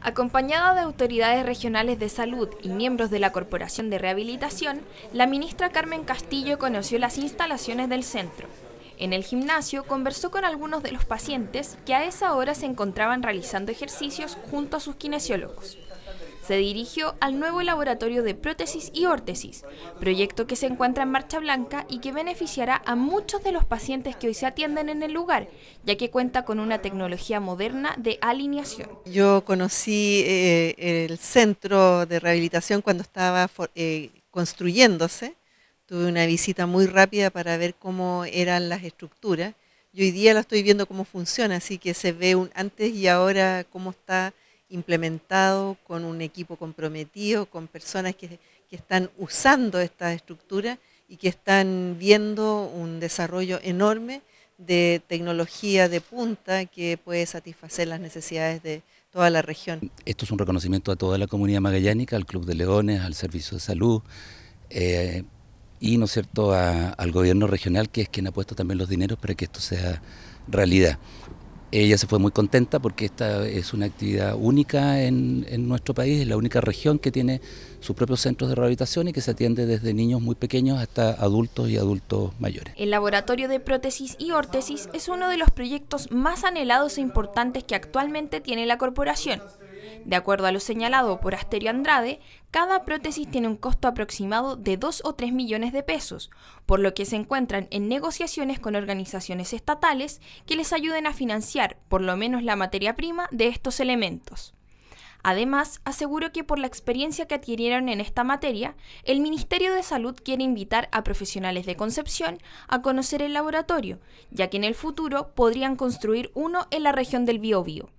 Acompañada de autoridades regionales de salud y miembros de la Corporación de Rehabilitación, la ministra Carmen Castillo conoció las instalaciones del centro. En el gimnasio conversó con algunos de los pacientes que a esa hora se encontraban realizando ejercicios junto a sus kinesiólogos se dirigió al nuevo laboratorio de prótesis y órtesis, proyecto que se encuentra en marcha blanca y que beneficiará a muchos de los pacientes que hoy se atienden en el lugar, ya que cuenta con una tecnología moderna de alineación. Yo conocí eh, el centro de rehabilitación cuando estaba eh, construyéndose, tuve una visita muy rápida para ver cómo eran las estructuras y hoy día la estoy viendo cómo funciona, así que se ve un antes y ahora cómo está implementado, con un equipo comprometido, con personas que, están usando esta estructura y que están viendo un desarrollo enorme de tecnología de punta que puede satisfacer las necesidades de toda la región. Esto es un reconocimiento a toda la comunidad magallánica, al Club de Leones, al Servicio de Salud eh, y, ¿no es cierto?, al gobierno regional, que es quien ha puesto también los dineros para que esto sea realidad. Ella se fue muy contenta porque esta es una actividad única en, en, nuestro país, es la única región que tiene sus propios centros de rehabilitación y que se atiende desde niños muy pequeños hasta adultos y adultos mayores. El laboratorio de prótesis y órtesis es uno de los proyectos más anhelados e importantes que actualmente tiene la corporación. De acuerdo a lo señalado por Asterio Andrade, cada prótesis tiene un costo aproximado de 2 o 3 millones de pesos, por lo que se encuentran en negociaciones con organizaciones estatales que les ayuden a financiar por lo menos la materia prima de estos elementos. Además, aseguro que por la experiencia que adquirieron en esta materia, el Ministerio de Salud quiere invitar a profesionales de Concepción a conocer el laboratorio, ya que en el futuro podrían construir uno en la región del Biobío.